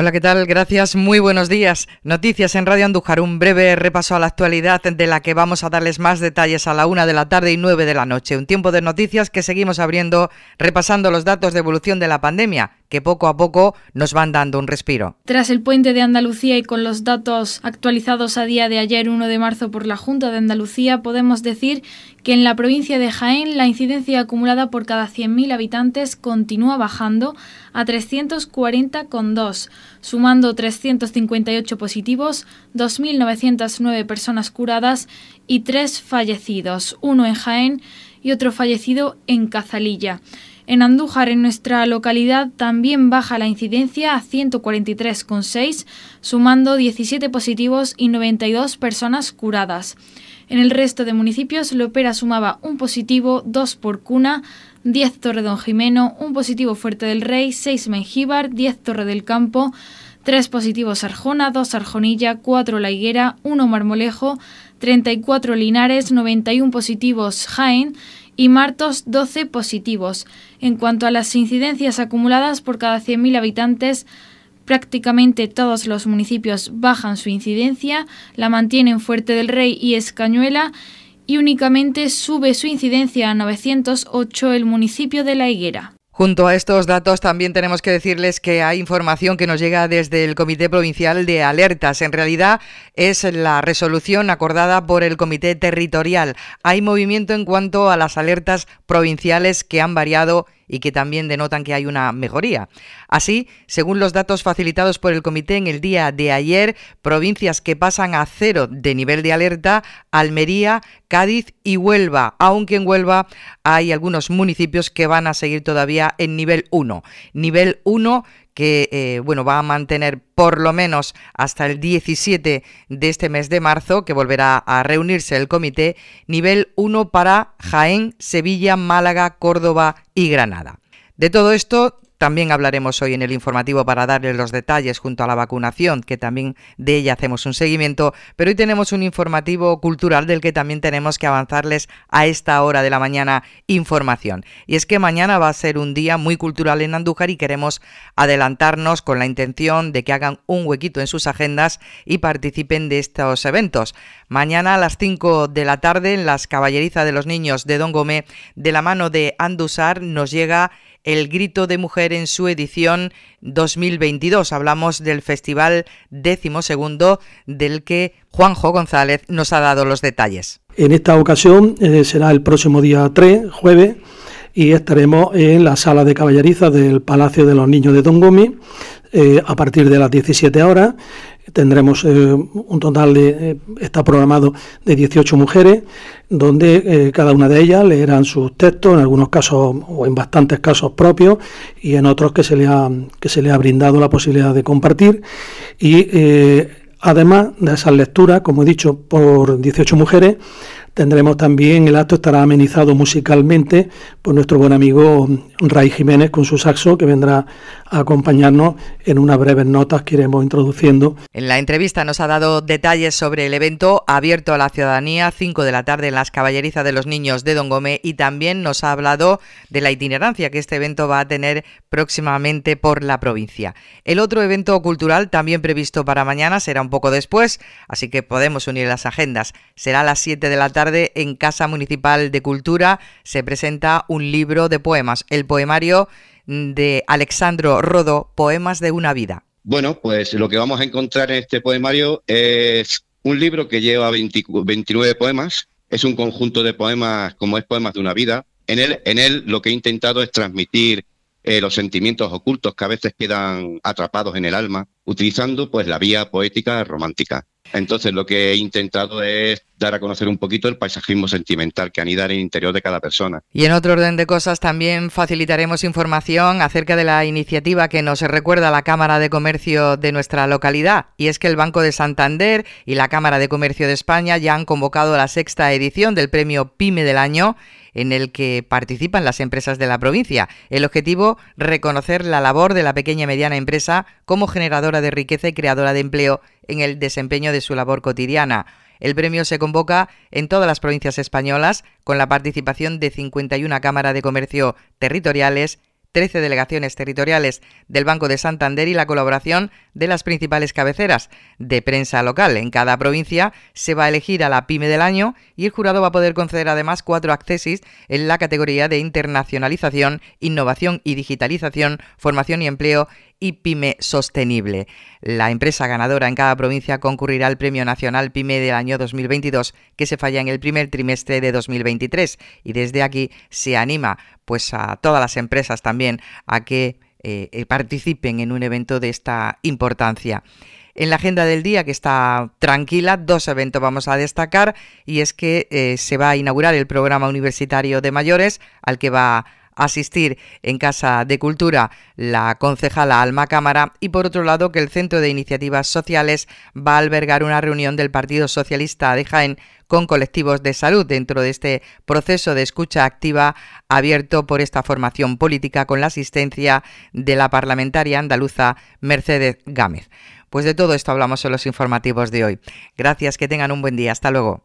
Hola, ¿qué tal? Gracias, muy buenos días. Noticias en Radio Andújar, un breve repaso a la actualidad de la que vamos a darles más detalles a la una de la tarde y nueve de la noche. Un tiempo de noticias que seguimos abriendo repasando los datos de evolución de la pandemia que poco a poco nos van dando un respiro. Tras el puente de Andalucía y con los datos actualizados a día de ayer 1 de marzo por la Junta de Andalucía, podemos decir que en la provincia de Jaén la incidencia acumulada por cada 100.000 habitantes continúa bajando a 340,2, sumando 358 positivos, 2.909 personas curadas y 3 fallecidos, uno en Jaén y otro fallecido en Cazalilla. En Andújar, en nuestra localidad, también baja la incidencia a 143,6, sumando 17 positivos y 92 personas curadas. En el resto de municipios, Lopera sumaba un positivo, dos por cuna, 10 Torre Don Jimeno, un positivo Fuerte del Rey, 6 Mengíbar, 10 Torre del Campo, 3 positivos Arjona, 2 Arjonilla, 4 La Higuera, 1 Marmolejo, 34 Linares, 91 positivos Jaén, y Martos 12 positivos. En cuanto a las incidencias acumuladas por cada 100.000 habitantes, prácticamente todos los municipios bajan su incidencia, la mantienen Fuerte del Rey y Escañuela y únicamente sube su incidencia a 908 el municipio de La Higuera. Junto a estos datos también tenemos que decirles que hay información que nos llega desde el Comité Provincial de Alertas. En realidad es la resolución acordada por el Comité Territorial. Hay movimiento en cuanto a las alertas provinciales que han variado y que también denotan que hay una mejoría. Así, según los datos facilitados por el comité en el día de ayer, provincias que pasan a cero de nivel de alerta, Almería, Cádiz y Huelva, aunque en Huelva hay algunos municipios que van a seguir todavía en nivel 1. Nivel 1 que eh, bueno, va a mantener por lo menos hasta el 17 de este mes de marzo, que volverá a reunirse el comité, nivel 1 para Jaén, Sevilla, Málaga, Córdoba y Granada. De todo esto también hablaremos hoy en el informativo para darles los detalles junto a la vacunación, que también de ella hacemos un seguimiento, pero hoy tenemos un informativo cultural del que también tenemos que avanzarles a esta hora de la mañana información. Y es que mañana va a ser un día muy cultural en Andújar y queremos adelantarnos con la intención de que hagan un huequito en sus agendas y participen de estos eventos. Mañana a las 5 de la tarde en las Caballerizas de los Niños de Don Gómez, de la mano de Andusar, nos llega el Grito de Mujer en su edición 2022. Hablamos del Festival Décimo Segundo, del que Juanjo González nos ha dado los detalles. En esta ocasión eh, será el próximo día 3, jueves, y estaremos en la sala de caballeriza del Palacio de los Niños de Don Gomi eh, a partir de las 17 horas tendremos eh, un total de, eh, está programado de 18 mujeres, donde eh, cada una de ellas leerán sus textos, en algunos casos o en bastantes casos propios y en otros que se le ha, que se le ha brindado la posibilidad de compartir. Y además de esas lecturas, como he dicho, por 18 mujeres, Tendremos también, el acto estará amenizado musicalmente por nuestro buen amigo Ray Jiménez con su saxo, que vendrá a acompañarnos en unas breves notas que iremos introduciendo. En la entrevista nos ha dado detalles sobre el evento abierto a la ciudadanía, 5 de la tarde en las caballerizas de los niños de Don Gómez, y también nos ha hablado de la itinerancia que este evento va a tener próximamente por la provincia. El otro evento cultural también previsto para mañana será un poco después, así que podemos unir las agendas. Será a las 7 de la tarde en Casa Municipal de Cultura se presenta un libro de poemas, el poemario de Alexandro Rodo, Poemas de una vida. Bueno, pues lo que vamos a encontrar en este poemario es un libro que lleva 29 poemas, es un conjunto de poemas como es Poemas de una vida. En él, en él lo que he intentado es transmitir eh, los sentimientos ocultos que a veces quedan atrapados en el alma, utilizando pues la vía poética romántica. Entonces, lo que he intentado es dar a conocer un poquito el paisajismo sentimental que anida en el interior de cada persona. Y en otro orden de cosas, también facilitaremos información acerca de la iniciativa que nos recuerda la Cámara de Comercio de nuestra localidad. Y es que el Banco de Santander y la Cámara de Comercio de España ya han convocado la sexta edición del premio PYME del año en el que participan las empresas de la provincia. El objetivo, reconocer la labor de la pequeña y mediana empresa como generadora de riqueza y creadora de empleo en el desempeño de su labor cotidiana. El premio se convoca en todas las provincias españolas con la participación de 51 cámaras de comercio territoriales 13 delegaciones territoriales del Banco de Santander y la colaboración de las principales cabeceras de prensa local. En cada provincia se va a elegir a la pyme del año y el jurado va a poder conceder además cuatro accesis en la categoría de internacionalización, innovación y digitalización, formación y empleo y pyme sostenible. La empresa ganadora en cada provincia concurrirá al Premio Nacional Pyme del año 2022 que se falla en el primer trimestre de 2023 y desde aquí se anima pues a todas las empresas también a que eh, eh, participen en un evento de esta importancia. En la agenda del día, que está tranquila, dos eventos vamos a destacar y es que eh, se va a inaugurar el programa universitario de mayores al que va asistir en Casa de Cultura la concejala Alma Cámara y por otro lado que el Centro de Iniciativas Sociales va a albergar una reunión del Partido Socialista de Jaén con colectivos de salud dentro de este proceso de escucha activa abierto por esta formación política con la asistencia de la parlamentaria andaluza Mercedes Gámez. Pues de todo esto hablamos en los informativos de hoy. Gracias, que tengan un buen día. Hasta luego.